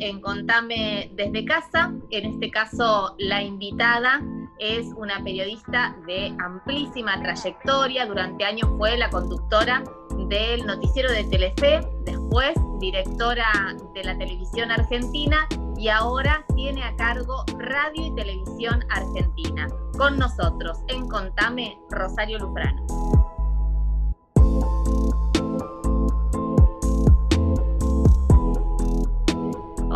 en Contame desde casa. En este caso, la invitada es una periodista de amplísima trayectoria. Durante años fue la conductora del noticiero de Telefe, después directora de la televisión argentina y ahora tiene a cargo Radio y Televisión Argentina. Con nosotros en Contame, Rosario Lufrano.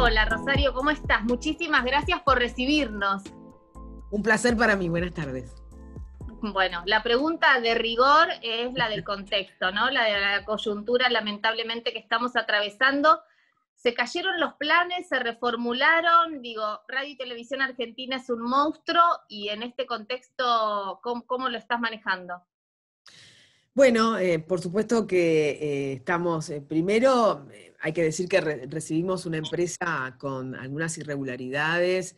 Hola Rosario, ¿cómo estás? Muchísimas gracias por recibirnos. Un placer para mí, buenas tardes. Bueno, la pregunta de rigor es la del contexto, ¿no? La de la coyuntura lamentablemente que estamos atravesando. Se cayeron los planes, se reformularon, digo, Radio y Televisión Argentina es un monstruo y en este contexto, ¿cómo, cómo lo estás manejando? Bueno, eh, por supuesto que eh, estamos, eh, primero hay que decir que recibimos una empresa con algunas irregularidades,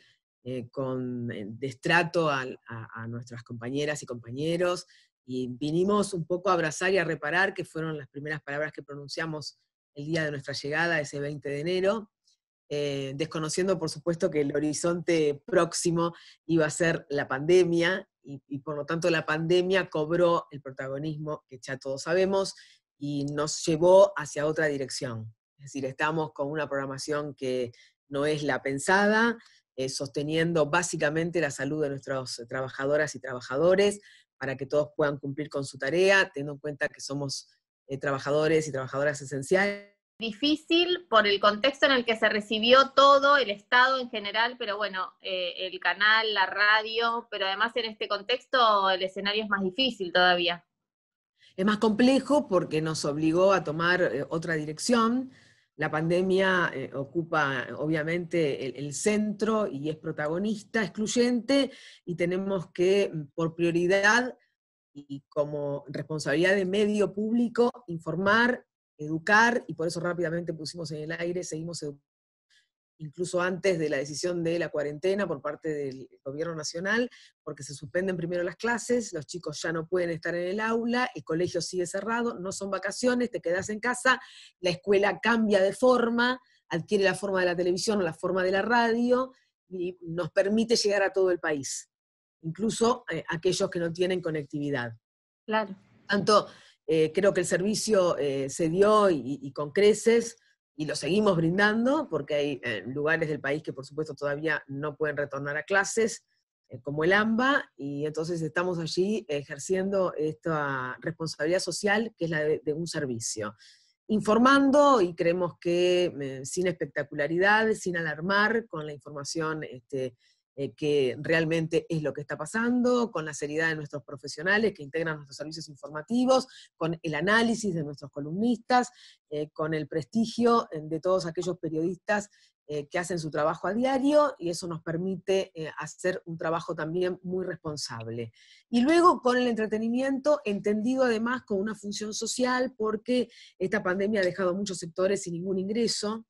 con destrato a, nuestras compañeras y compañeros, y vinimos un poco a abrazar y a reparar, que fueron las primeras palabras que pronunciamos el día de nuestra llegada, ese 20 de enero. Eh, desconociendo por supuesto que el horizonte próximo iba a ser la pandemia y, por lo tanto la pandemia cobró el protagonismo que ya todos sabemos y nos llevó hacia otra dirección. Es decir, estamos con una programación que no es la pensada, eh, sosteniendo básicamente la salud de nuestros eh, trabajadoras y trabajadores para que todos puedan cumplir con su tarea, teniendo en cuenta que somos trabajadores y trabajadoras esenciales difícil por el contexto en el que se recibió todo, el Estado en general, pero bueno, eh, el canal, la radio, pero además en este contexto el escenario es más difícil todavía. Es más complejo porque nos obligó a tomar eh, otra dirección. La pandemia eh, ocupa obviamente el centro y es protagonista, excluyente, y tenemos que, mm, por prioridad y como responsabilidad de medio público, informar educar, y por eso rápidamente pusimos en el aire, seguimos incluso antes de la decisión de la cuarentena por parte del gobierno nacional, porque se suspenden primero las clases, los chicos ya no pueden estar en el aula, el colegio sigue cerrado, no son vacaciones, te quedas en casa, la escuela cambia de forma, adquiere la forma de la televisión o la forma de la radio, y nos permite llegar a todo el país, incluso eh, aquellos que no tienen conectividad. Claro. Tanto eh, creo que el servicio eh, se dio y, con creces y lo seguimos brindando porque hay eh, lugares del país que por supuesto todavía no pueden retornar a clases, como el AMBA, y entonces estamos allí ejerciendo esta responsabilidad social que es la de, un servicio. Informando y creemos que sin espectacularidad, sin alarmar, con la información este, eh, que realmente es lo que está pasando, con la seriedad de nuestros profesionales que integran nuestros servicios informativos, con el análisis de nuestros columnistas, eh, con el prestigio eh, de todos aquellos periodistas que hacen su trabajo a diario y eso nos permite hacer un trabajo también muy responsable. Y luego con el entretenimiento, entendido además con una función social, porque esta pandemia ha dejado muchos sectores sin ningún ingreso,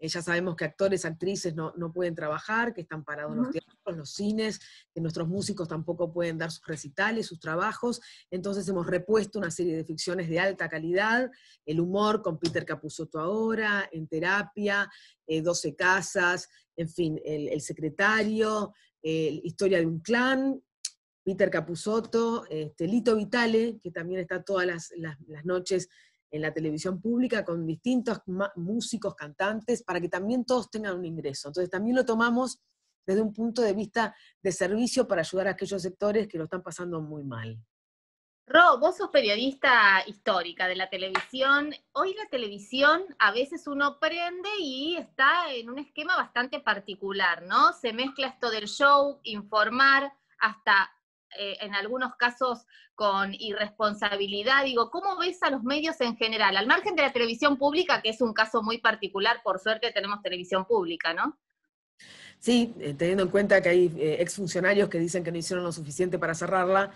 eh, ya sabemos que actores, actrices no, pueden trabajar, que están parados en los teatros, los cines, que nuestros músicos tampoco pueden dar sus recitales, sus trabajos. Entonces hemos repuesto una serie de ficciones de alta calidad, el humor con Peter Capusotto ahora, en terapia, eh, Doce 12 casas, en fin, el, secretario, historia de un clan, Peter Capusotto, este, Lito Vitale, que también está todas las noches en la televisión pública con distintos músicos, cantantes, para que también todos tengan un ingreso. Entonces también lo tomamos desde un punto de vista de servicio para ayudar a aquellos sectores que lo están pasando muy mal. Ro, vos sos periodista histórica de la televisión. Hoy la televisión a veces uno prende y está en un esquema bastante particular, ¿no? Se mezcla esto del show, informar, hasta eh, en algunos casos con irresponsabilidad. Digo, ¿cómo ves a los medios en general? Al margen de la televisión pública, que es un caso muy particular, por suerte tenemos televisión pública, ¿no? Sí, eh, teniendo en cuenta que hay eh, exfuncionarios que dicen que no hicieron lo suficiente para cerrarla,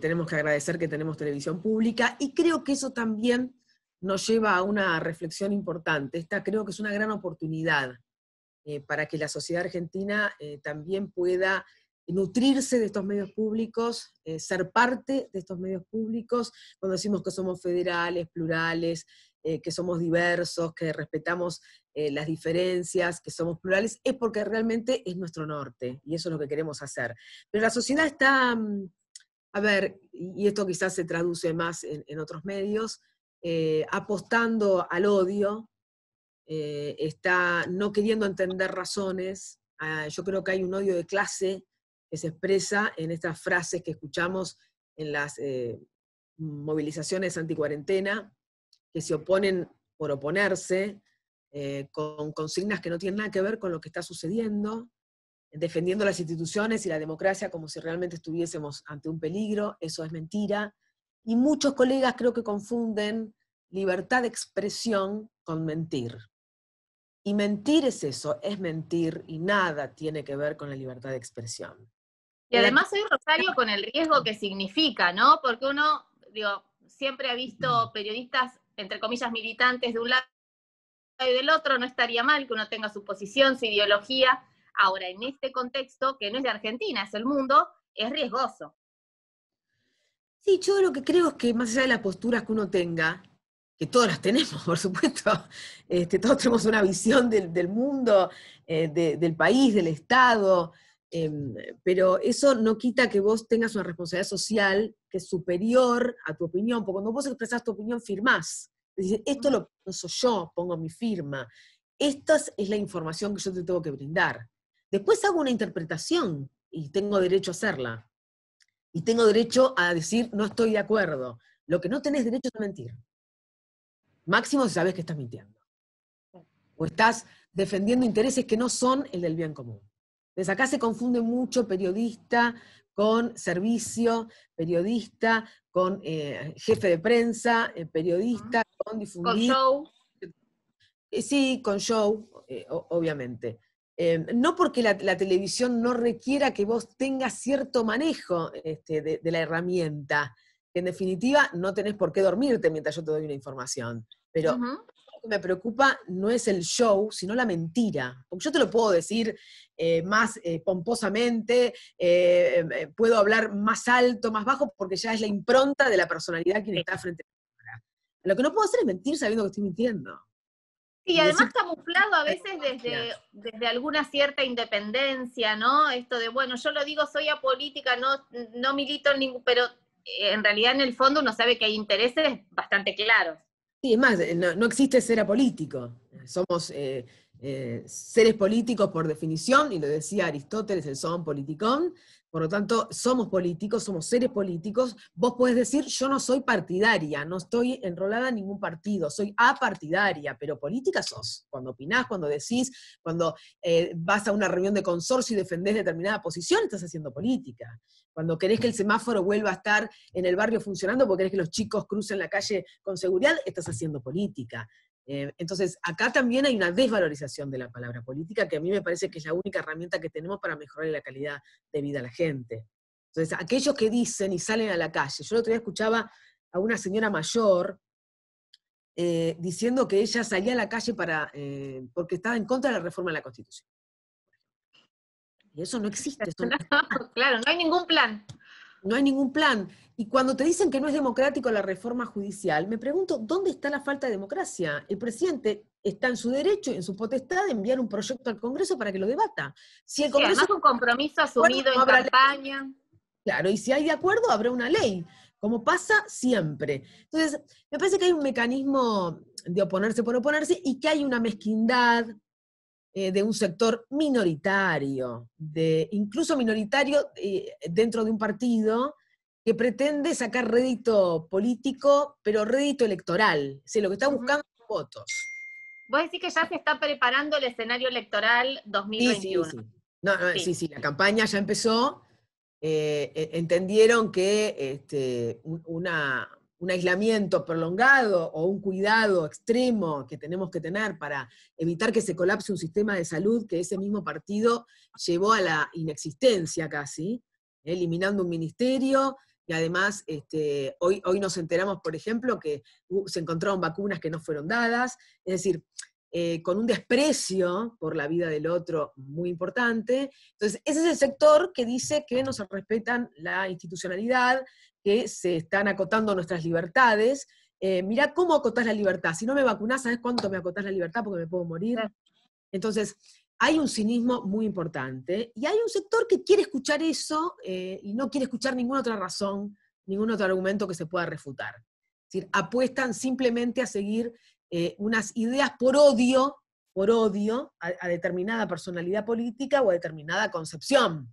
tenemos que agradecer que tenemos televisión pública y creo que eso también nos lleva a una reflexión importante. Esta creo que es una gran oportunidad para que la sociedad argentina también pueda eh, nutrirse de estos medios públicos, eh, ser parte de estos medios públicos, cuando decimos que somos federales, plurales, eh, que somos diversos, que respetamos las diferencias, que somos plurales, es porque realmente es nuestro norte y eso es lo que queremos hacer. Pero la sociedad está, mm, a ver, y esto quizás se traduce más en, en otros medios, apostando al odio, está no queriendo entender razones, ah, yo creo que hay un odio de clase que se expresa en estas frases que escuchamos en las eh, movilizaciones anticuarentena, que se oponen por oponerse, eh, con consignas que no tienen nada que ver con lo que está sucediendo, defendiendo las instituciones y la democracia como si realmente estuviésemos ante un peligro, eso es mentira. Y muchos colegas creo que confunden libertad de expresión con mentir. Y mentir es eso, es mentir y nada tiene que ver con la libertad de expresión. Y además soy Rosario con el riesgo que significa, ¿no? Porque uno, digo, siempre ha visto periodistas, entre comillas, militantes de un lado y del otro, no estaría mal que uno tenga su posición, su ideología. Ahora, en este contexto, que no es de Argentina, es el mundo, es riesgoso. Sí, yo lo que creo es que más allá de las posturas que uno tenga, que todas las tenemos, por supuesto, este, todos tenemos una visión del, mundo, eh, del país, del Estado, Em, pero eso no quita que vos tengas una responsabilidad social que es superior a tu opinión, porque cuando vos expresas tu opinión, firmás. dices esto lo pienso yo, pongo mi firma. Esta es la información que yo te tengo que brindar. Después hago una interpretación y tengo derecho a hacerla. Y tengo derecho a decir, no estoy de acuerdo. Lo que no tenés derecho es mentir. Máximo si sabes que estás mintiendo. O estás defendiendo intereses que no son el del bien común acá se confunde mucho periodista con servicio, periodista con eh, jefe de prensa, eh, periodista con difundir. Con show. Eh, sí, con show, obviamente. Em, no porque la, televisión no requiera que vos tengas cierto manejo este, de, la herramienta, en definitiva no tenés por qué dormirte mientras yo te doy una información, pero me preocupa no es el show, sino la mentira. Porque yo te lo puedo decir eh, más eh, pomposamente, eh, puedo hablar más alto, más bajo, porque ya es la impronta de la personalidad quien está frente a la cámara. Lo que no puedo hacer es mentir sabiendo que estoy mintiendo. y además camuflado a veces desde, desde alguna cierta independencia, ¿no? Esto de, bueno, yo lo digo, soy apolítica, no, no milito en ningún, pero en realidad en el fondo uno sabe que hay intereses bastante claros. Sí, es más, eh, no, existe ser apolítico. Somos eh, eh, seres políticos por definición, y lo decía Aristóteles, el son politicón, por lo tanto, somos políticos, somos seres políticos. Vos podés decir, yo no soy partidaria, no estoy enrolada en ningún partido, soy apartidaria, pero política sos. Cuando opinás, cuando decís, cuando eh, vas a una reunión de consorcio y defendés determinada posición, estás haciendo política. Cuando querés que el semáforo vuelva a estar en el barrio funcionando porque querés que los chicos crucen la calle con seguridad, estás haciendo política. Eh, entonces, acá también hay una desvalorización de la palabra política, que a mí me parece que es la única herramienta que tenemos para mejorar la calidad de vida de la gente. Entonces, aquellos que dicen y salen a la calle, yo el otro día escuchaba a una señora mayor eh, diciendo que ella salía a la calle para, eh, porque estaba en contra de la reforma de la Constitución. Y eso no existe. claro, no hay ningún plan no hay ningún plan. Y cuando te dicen que no es democrático la reforma judicial, me pregunto, ¿dónde está la falta de democracia? El presidente está en su derecho, en su potestad de enviar un proyecto al Congreso para que lo debata. Si el Congreso... un compromiso asumido en campaña. Claro, y si hay de acuerdo, habrá una ley, como pasa siempre. Entonces, me parece que hay un mecanismo de oponerse por oponerse y que hay una mezquindad eh, de un sector minoritario, de, incluso minoritario eh, dentro de un partido que pretende sacar rédito político, pero rédito electoral. O lo que está buscando son votos. Vos decís que ya se está preparando el escenario electoral 2021. Sí, sí, la campaña ya empezó. Eh, e-, entendieron que este, una, un aislamiento prolongado o un cuidado extremo que tenemos que tener para evitar que se colapse un sistema de salud que ese mismo partido llevó a la inexistencia casi, ¿eh? eliminando un ministerio, y además, este, hoy, hoy nos enteramos, por ejemplo, que se encontraron vacunas que no fueron dadas. Es decir, eh, con un desprecio por la vida del otro muy importante. Entonces, ese es el sector que dice que no se respetan la institucionalidad, que se están acotando nuestras libertades. Eh, mirá cómo acotás la libertad. Si no me vacunás, ¿sabes cuánto me acotás la libertad? Porque me puedo morir. Entonces, hay un cinismo muy importante y hay un sector que quiere escuchar eso eh, y no quiere escuchar ninguna otra razón, ningún otro argumento que se pueda refutar. Es decir, apuestan simplemente a seguir eh, unas ideas por odio, por odio a, determinada personalidad política o a determinada concepción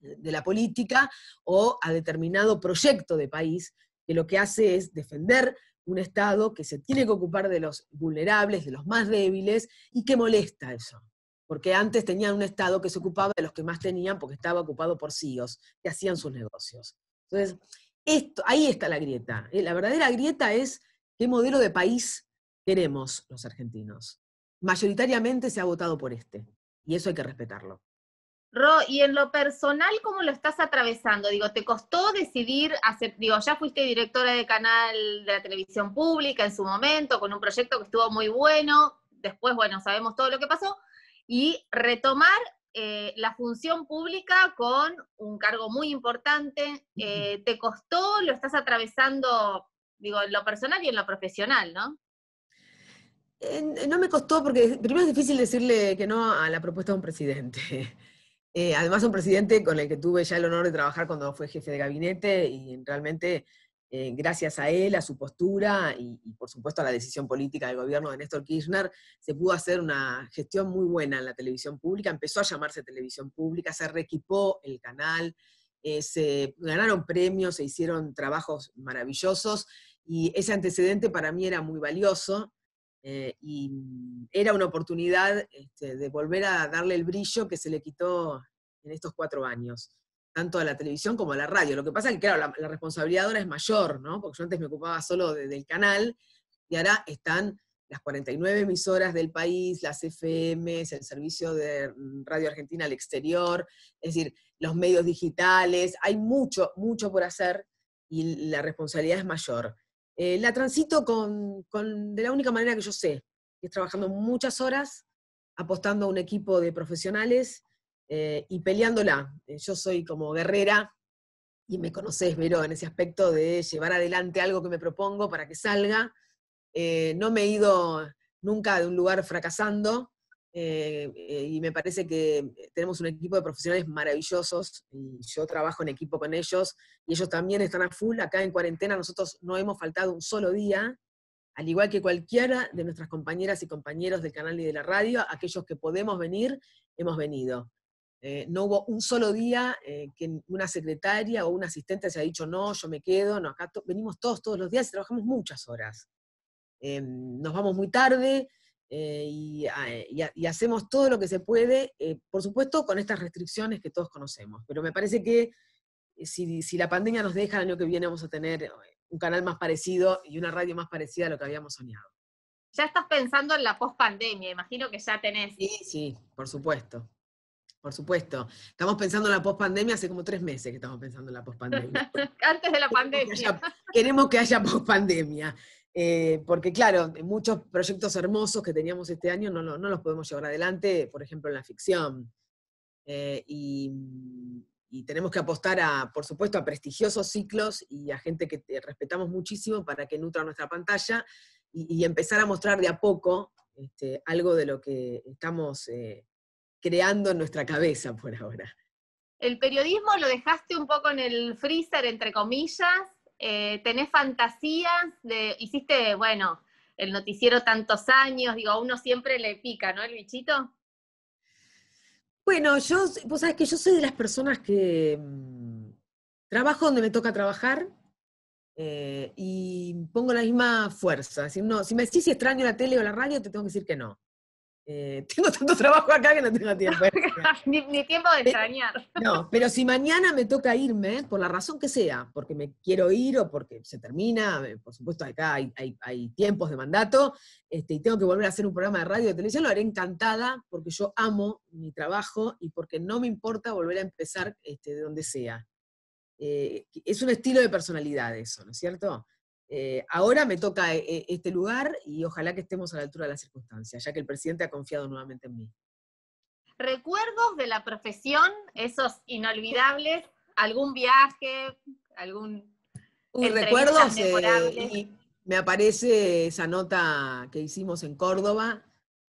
de la política o a determinado proyecto de país, que lo que hace es defender un Estado que se tiene que ocupar de los vulnerables, de los más débiles, y que molesta eso. Porque antes tenían un Estado que se ocupaba de los que más tenían porque estaba ocupado por CIOs e que hacían sus negocios. Entonces, esto, ahí está la grieta. Eh, la verdadera grieta es qué modelo de país queremos los argentinos. Mayoritariamente se ha votado por este, y eso hay que respetarlo. Ro, y en lo personal, ¿cómo lo estás atravesando? Digo, ¿te costó decidir hacer, digo, ya fuiste directora de canal de la televisión pública en su momento, con un proyecto que estuvo muy bueno, después, bueno, sabemos todo lo que pasó, y retomar eh, la función pública con un cargo muy importante, eh, ¿te costó? ¿Lo estás atravesando, digo, en lo personal y en lo profesional, no? Eh, no me costó porque primero es difícil decirle que no a la propuesta de un presidente. Eh, además, un presidente con el que tuve ya el honor de trabajar cuando fue jefe de gabinete y realmente eh, gracias a él, a su postura y, por supuesto a la decisión política del gobierno de Néstor Kirchner, se pudo hacer una gestión muy buena en la televisión pública, empezó a llamarse televisión pública, se reequipó el canal, se ganaron premios, se hicieron trabajos maravillosos y ese antecedente para mí era muy valioso eh, y mm, era una oportunidad este, de volver a darle el brillo que se le quitó en estos cuatro años, tanto a la televisión como a la radio. Lo que pasa es que, claro, la, responsabilidad ahora es mayor, ¿no? Porque yo antes me ocupaba solo del canal y ahora están las 49 emisoras del país, las FMs, el servicio de mm, Radio Argentina al exterior, es decir, los medios digitales, hay mucho, mucho por hacer y la responsabilidad es mayor. Eh, la transito con, de la única manera que yo sé, que es trabajando muchas horas, apostando a un equipo de profesionales eh, y peleándola. Eh, yo soy como guerrera y me conoces, Vero, en ese aspecto de llevar adelante algo que me propongo para que salga. no me he ido nunca de un lugar fracasando, eh, eh, y me parece que eh, tenemos un equipo de profesionales maravillosos y yo trabajo en equipo con ellos y ellos también están a full acá en cuarentena. Nosotros no hemos faltado un solo día, al igual que cualquiera de nuestras compañeras y compañeros del canal y de la radio, aquellos que podemos venir, hemos venido. no hubo un solo día que una secretaria o un asistente se ha dicho, no, yo me quedo, no, acá venimos todos, todos los días y trabajamos muchas horas. Em, nos vamos muy tarde, eh, ah, eh, y, hacemos todo lo que se puede, eh, por supuesto con estas restricciones que todos conocemos, pero me parece que si, la pandemia nos deja, el año que viene vamos a tener un canal más parecido y una radio más parecida a lo que habíamos soñado. Ya estás pensando en la post imagino que ya tenés. Sí, sí, por supuesto. Por supuesto. Estamos pensando en la pospandemia, hace como tres meses que estamos pensando en la pospandemia. Antes de la pandemia. Queremos que haya, queremos que haya pospandemia. Eh, porque claro, muchos proyectos hermosos que teníamos este año no, los podemos llevar adelante, por ejemplo, en la ficción. Eh, y, tenemos que apostar, a, por supuesto, a prestigiosos ciclos y a gente que respetamos muchísimo para que nutra nuestra pantalla y, empezar a mostrar de a poco este, algo de lo que estamos eh, creando en nuestra cabeza por ahora. El periodismo lo dejaste un poco en el freezer, entre comillas, eh, tenés fantasías de, hiciste, bueno, el noticiero tantos años, digo, a uno siempre le pica, ¿no? El bichito. Bueno, yo, vos sabés que yo soy de las personas que mm, trabajo donde me toca trabajar eh, y pongo la misma fuerza. Si, no, si me decís si extraño la tele o la radio, te tengo que decir que no. Eh, tengo tanto trabajo acá que no tengo tiempo. ¿eh? ni, tiempo de extrañar. No, pero si mañana me toca irme, por la razón que sea, porque me quiero ir o porque se termina, eh, por supuesto acá hay, tiempos de mandato, este, y tengo que volver a hacer un programa de radio y televisión, lo haré encantada porque yo amo mi trabajo y porque no me importa volver a empezar este, de donde sea. es un estilo de personalidad eso, ¿no es cierto? Eh, ahora me toca eh, eh, este lugar y ojalá que estemos a la altura de las circunstancias, ya que el presidente ha confiado nuevamente en mí. Recuerdos de la profesión, esos inolvidables, algún viaje, algún... Uh, recuerdos, me aparece esa nota que hicimos en Córdoba,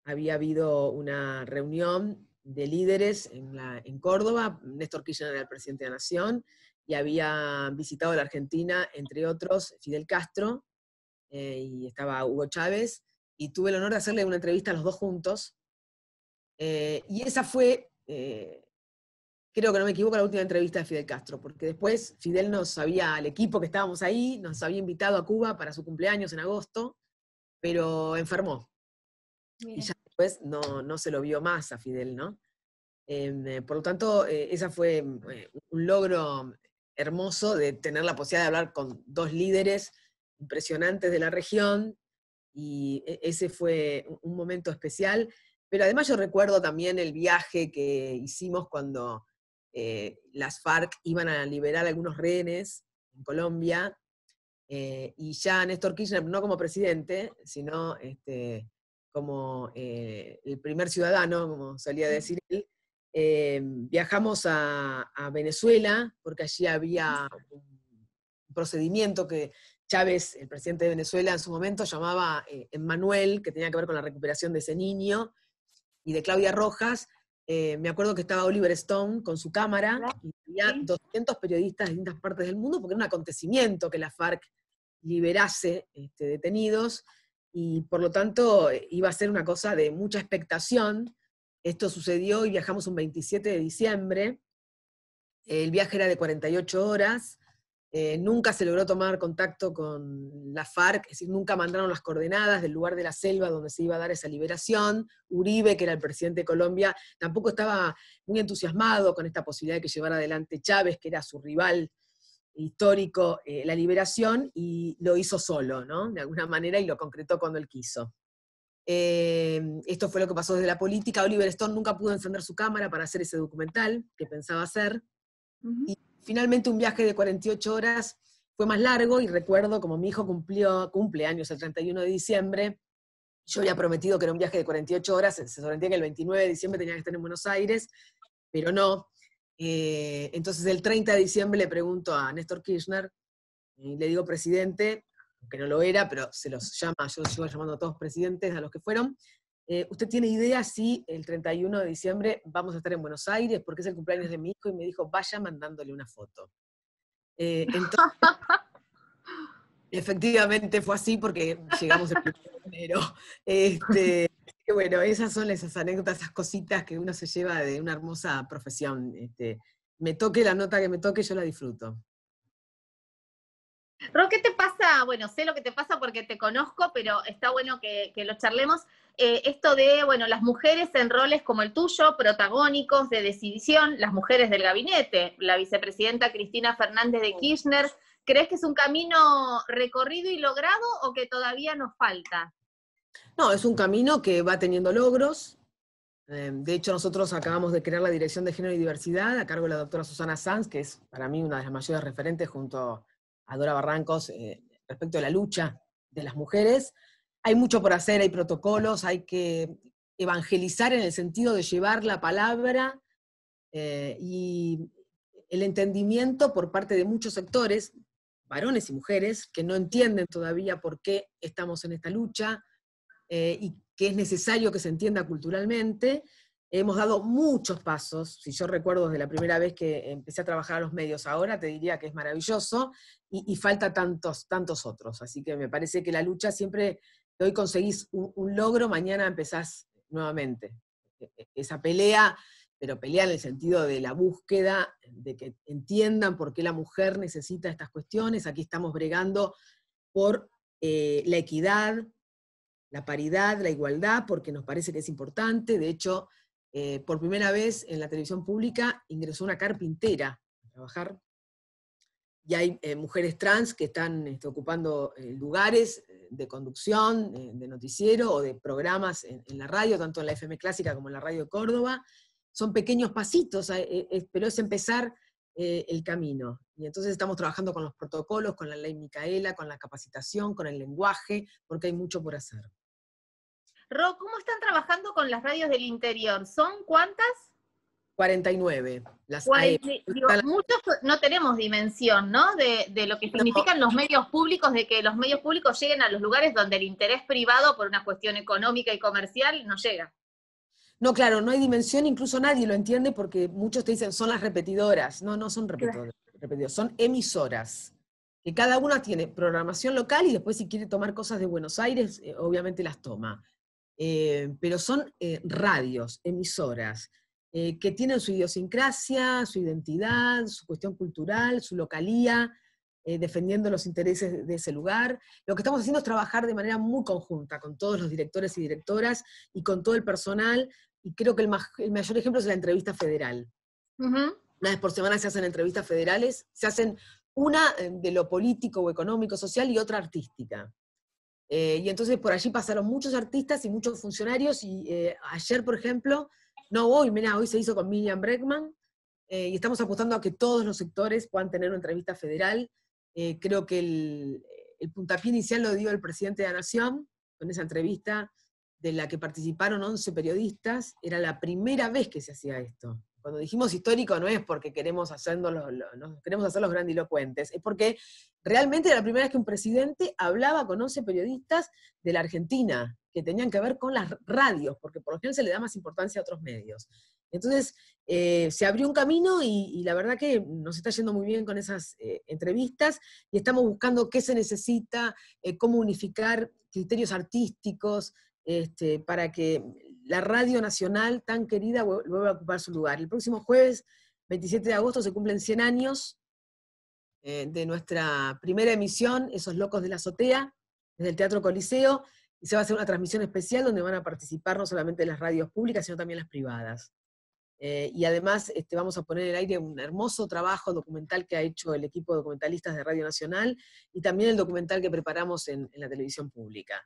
había habido una reunión de líderes en, Córdoba, Néstor Kirchner era el presidente de la Nación, y había visitado la Argentina, entre otros, Fidel Castro, eh, y estaba Hugo Chávez, y tuve el honor de hacerle una entrevista a los dos juntos. Eh, y esa fue, eh, creo que no me equivoco, la última entrevista de Fidel Castro, porque después Fidel nos había, al equipo que estábamos ahí, nos había invitado a Cuba para su cumpleaños en agosto, pero enfermó. Y ya después no, no, se lo vio más a Fidel, ¿no? Em, por lo tanto, esa fue un logro hermoso de tener la posibilidad de hablar con dos líderes impresionantes de la región y e, ese fue un momento especial. Pero además yo recuerdo también el viaje que hicimos cuando eh, las FARC iban a liberar algunos rehenes en Colombia eh, y ya Néstor Kirchner, no como presidente, sino este, como eh, el primer ciudadano, como solía decir él, Em, viajamos a, Venezuela porque allí había un procedimiento que Chávez, el presidente de Venezuela en su momento, llamaba eh, Emmanuel, que tenía que ver con la recuperación de ese niño, y de Claudia Rojas. Eh, me acuerdo que estaba Oliver Stone con su cámara y había 200 periodistas de distintas partes del mundo porque era un acontecimiento que la FARC liberase este, detenidos y por lo tanto eh, iba a ser una cosa de mucha expectación esto sucedió y viajamos un 27 de diciembre. El viaje era de 48 horas. Eh, nunca se logró tomar contacto con la FARC, es decir, nunca mandaron las coordenadas del lugar de la selva donde se iba a dar esa liberación. Uribe, que era el presidente de Colombia, tampoco estaba muy entusiasmado con esta posibilidad de que llevara adelante Chávez, que era su rival histórico, eh, la liberación, y lo hizo solo, ¿no? De alguna manera, y lo concretó cuando él quiso. Eh, esto fue lo que pasó desde la política. Oliver Stone nunca pudo encender su cámara para hacer ese documental que pensaba hacer. Y finalmente un viaje de 48 horas fue más largo y recuerdo como mi hijo cumplió años el 31 de diciembre, yo había prometido que era un viaje de 48 horas, se sorprendía que el 29 de diciembre tenía que estar en Buenos Aires, pero no. Eh, entonces el 30 de diciembre le pregunto a Néstor Kirchner, y eh, le digo, presidente, que no lo era, pero se los llama, yo sigo llamando a todos presidentes, a los que fueron. Eh, ¿Usted tiene idea si el 31 de diciembre vamos a estar en Buenos Aires? Porque es el cumpleaños de mi hijo y me dijo, vaya mandándole una foto. Eh, efectivamente fue así porque llegamos el 1 de enero. Este, bueno, esas son esas anécdotas, esas cositas que uno se lleva de una hermosa profesión. Este, me toque la nota que me toque, yo la disfruto. Ro, ¿qué te pasa? Bueno, sé lo que te pasa porque te conozco, pero está bueno que, lo charlemos. Eh, esto de, bueno, las mujeres en roles como el tuyo, protagónicos de decisión, las mujeres del gabinete, la vicepresidenta Cristina Fernández de Kirchner, ¿crees que es un camino recorrido y logrado o que todavía nos falta? No, es un camino que va teniendo logros. Em, de hecho, nosotros acabamos de crear la Dirección de Género y Diversidad a cargo de la doctora Susana Sanz, que es para mí una de las mayores referentes junto a adora Barrancos eh, respecto a la lucha de las mujeres. Hay mucho por hacer, hay protocolos, hay que evangelizar en el sentido de llevar la palabra eh, y el entendimiento por parte de muchos sectores, varones y mujeres, que no entienden todavía por qué estamos en esta lucha eh, y que es necesario que se entienda culturalmente. Hemos dado muchos pasos, si yo recuerdo desde la primera vez que empecé a trabajar a los medios ahora, te diría que es maravilloso y, falta tantos, tantos otros. Así que me parece que la lucha siempre, hoy conseguís un, logro, mañana empezás nuevamente. E, e, esa pelea, pero pelea en el sentido de la búsqueda, de que entiendan por qué la mujer necesita estas cuestiones. Aquí estamos bregando por eh, la equidad, la paridad, la igualdad, porque nos parece que es importante. De hecho, eh, por primera vez en la televisión pública ingresó una carpintera a trabajar. Y hay eh, mujeres trans que están este, ocupando eh, lugares de conducción, de noticiero o de programas en, la radio, tanto en la FM Clásica como en la radio Córdoba. Son pequeños pasitos, pero es empezar el camino. Y entonces estamos trabajando con los protocolos, con la ley Micaela, con la capacitación, con el lenguaje, porque hay mucho por hacer. Ro, ¿cómo están trabajando con las radios del interior? ¿Son cuántas? 49. Las muchos no tenemos dimensión, ¿no? De, lo que significan los medios públicos, de que los medios públicos lleguen a los lugares donde el interés privado por una cuestión económica y comercial no llega. No, claro, no hay dimensión, incluso nadie lo entiende porque muchos te dicen son las repetidoras. No, no son repetidoras, son emisoras. Que cada una tiene programación local y después si quiere tomar cosas de Buenos Aires, eh, obviamente las toma. Eh, pero son eh, radios, emisoras, eh, que tienen su idiosincrasia, su identidad, su cuestión cultural, su localía, defendiendo los intereses de ese lugar. Lo que estamos haciendo es trabajar de manera muy conjunta con todos los directores y directoras y con todo el personal, y creo que el, mayor ejemplo es la entrevista federal. Una vez por semana se hacen entrevistas federales, se hacen una de lo político o económico, social y otra artística. Eh, y entonces por allí pasaron muchos artistas y muchos funcionarios, y eh, ayer, por ejemplo, no hoy, mira, hoy se hizo con Miriam Breckman, eh, y estamos apostando a que todos los sectores puedan tener una entrevista federal. creo que el, el puntapié inicial lo dio el presidente de la Nación, con esa entrevista de la que participaron 11 periodistas, era la primera vez que se hacía esto. Cuando dijimos histórico no es porque queremos, queremos hacer los grandilocuentes, es porque realmente era la primera vez que un presidente hablaba con 11 periodistas de la Argentina, que tenían que ver con las radios, porque por lo general se le da más importancia a otros medios. Entonces, eh, se abrió un camino y, la verdad que nos está yendo muy bien con esas eh, entrevistas y estamos buscando qué se necesita, eh, cómo unificar criterios artísticos este, para que la radio nacional tan querida vuelve a ocupar su lugar. El próximo jueves, 27 de agosto, se cumplen 100 años eh, de nuestra primera emisión, Esos Locos de la Azotea, desde el Teatro Coliseo, y se va a hacer una transmisión especial donde van a participar no solamente las radios públicas, sino también las privadas. Eh, y además este, vamos a poner en el aire un hermoso trabajo documental que ha hecho el equipo de documentalistas de Radio Nacional y también el documental que preparamos en la televisión pública.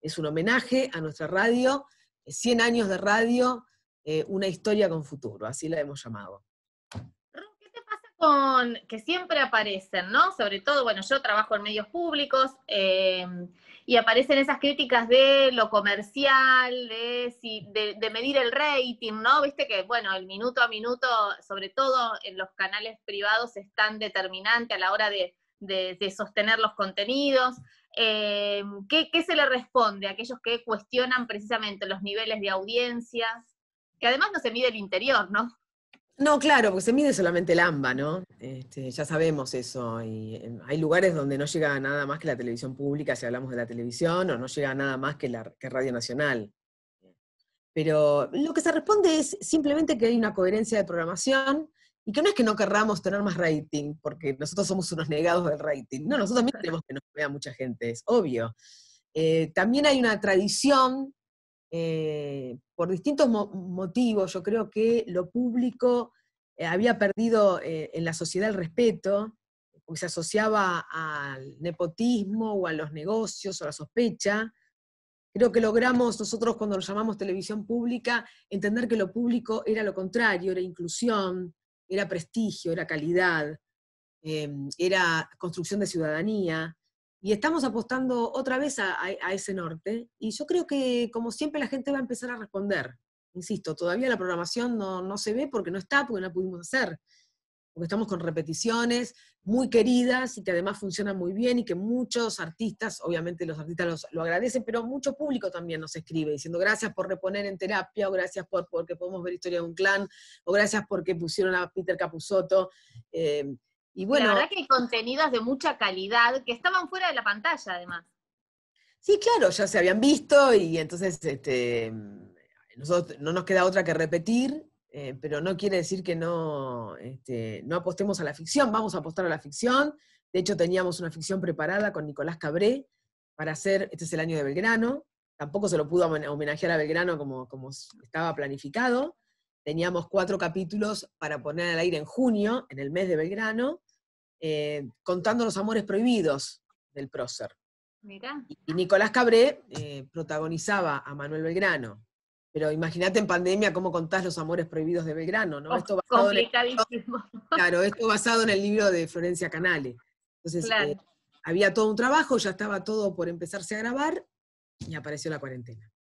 Es un homenaje a nuestra radio 100 años de radio, eh, una historia con futuro, así la hemos llamado. ¿Qué te pasa con que siempre aparecen, ¿no? Sobre todo, bueno, yo trabajo en medios públicos em, y aparecen esas críticas de lo comercial, de, medir el rating, ¿no? Viste que, bueno, el minuto a minuto, sobre todo en los canales privados, es tan determinante a la hora de, sostener los contenidos. Eh, ¿qué, se le responde a aquellos que cuestionan precisamente los niveles de audiencias? Que además no se mide el interior, ¿no? No, claro, porque se mide solamente el AMBA, ¿no? Este, ya sabemos eso. Y em, hay lugares donde no llega nada más que la televisión pública, si hablamos de la televisión, o no llega nada más que, la, que Radio Nacional. Pero lo que se responde es simplemente que hay una coherencia de programación, y que no es que no querramos tener más rating, porque nosotros somos unos negados del rating. No, nosotros también queremos que nos vea mucha gente, es obvio. Eh, también hay una tradición, eh, por distintos motivos, yo creo que lo público eh, había perdido en la sociedad el respeto, porque se asociaba al nepotismo o a los negocios o a la sospecha. Creo que logramos nosotros cuando lo llamamos televisión pública entender que lo público era lo contrario, era inclusión, era prestigio, era calidad, em, era construcción de ciudadanía. Y estamos apostando otra vez a, ese norte. Y yo creo que, como siempre, la gente va a empezar a responder. Insisto, todavía la programación no, no se ve porque no está, porque no la pudimos hacer porque estamos con repeticiones muy queridas y que además funcionan muy bien y que muchos artistas, obviamente los artistas lo agradecen, pero mucho público también nos escribe diciendo gracias por reponer en terapia o gracias por porque podemos ver historia de un clan o gracias porque pusieron a Peter Capusoto eh, y bueno, la verdad que hay contenidos de mucha calidad que estaban fuera de la pantalla además. Sí, claro, ya se habían visto y entonces este, no nos queda otra que repetir eh, pero no quiere decir que este, no, apostemos a la ficción, vamos a apostar a la ficción. De hecho, teníamos una ficción preparada con Nicolás Cabré para hacer, este es el año de Belgrano, tampoco se lo pudo homenajear a Belgrano como, estaba planificado. Teníamos cuatro capítulos para poner al aire en junio, en el mes de Belgrano, eh, contando los amores prohibidos del prócer. Y, Nicolás Cabré eh, protagonizaba a Manuel Belgrano, pero imagínate en pandemia cómo contás los amores prohibidos de Belgrano, ¿no? complicadísimo. claro, esto basado en el libro de Florencia Canale. Entonces, eh, había todo un trabajo, ya estaba todo por empezarse a grabar y apareció la cuarentena.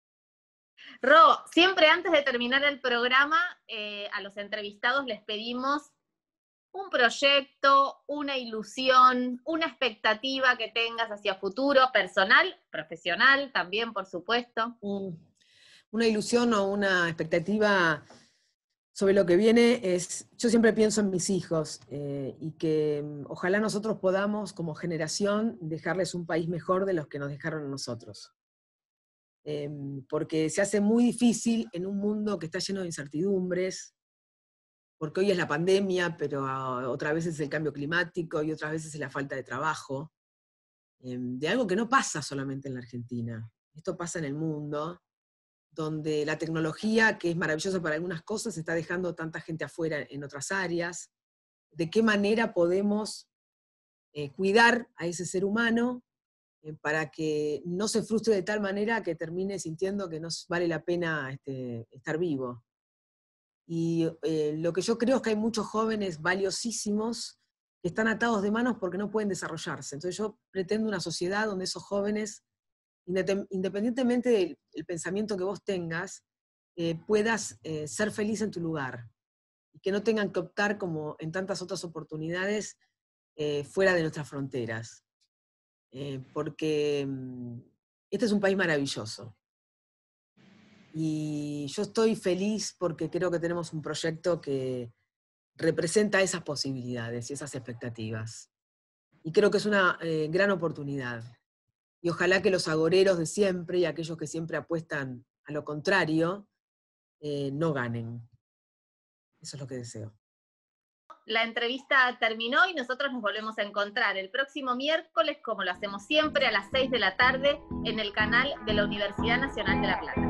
Ro, siempre antes de terminar el programa, eh, a los entrevistados les pedimos un proyecto, una ilusión, una expectativa que tengas hacia futuro, personal, profesional también, por supuesto. Mm una ilusión o una expectativa sobre lo que viene es, yo siempre pienso en mis hijos eh, y que mm, ojalá nosotros podamos como generación dejarles un país mejor de los que nos dejaron a nosotros. Em, porque se hace muy difícil en un mundo que está lleno de incertidumbres, porque hoy es la pandemia, pero ah, otra vez es el cambio climático y otras veces es la falta de trabajo, em, de algo que no pasa solamente en la Argentina, esto pasa en el mundo donde la tecnología, que es maravillosa para algunas cosas, está dejando tanta gente afuera en otras áreas. ¿De qué manera podemos eh, cuidar a ese ser humano eh, para que no se frustre de tal manera que termine sintiendo que no vale la pena este, estar vivo? Y eh, lo que yo creo es que hay muchos jóvenes valiosísimos que están atados de manos porque no pueden desarrollarse. Entonces yo pretendo una sociedad donde esos jóvenes independientemente del pensamiento que vos tengas, eh, puedas eh, ser feliz en tu lugar y que no tengan que optar como en tantas otras oportunidades eh, fuera de nuestras fronteras. porque mm, este es un país maravilloso. Y yo estoy feliz porque creo que tenemos un proyecto que representa esas posibilidades y esas expectativas. Y creo que es una gran oportunidad y ojalá que los agoreros de siempre y aquellos que siempre apuestan a lo contrario eh, no ganen. Eso es lo que deseo. La entrevista terminó y nosotros nos volvemos a encontrar el próximo miércoles, como lo hacemos siempre, a las 6 de la tarde en el canal de la Universidad Nacional de La Plata.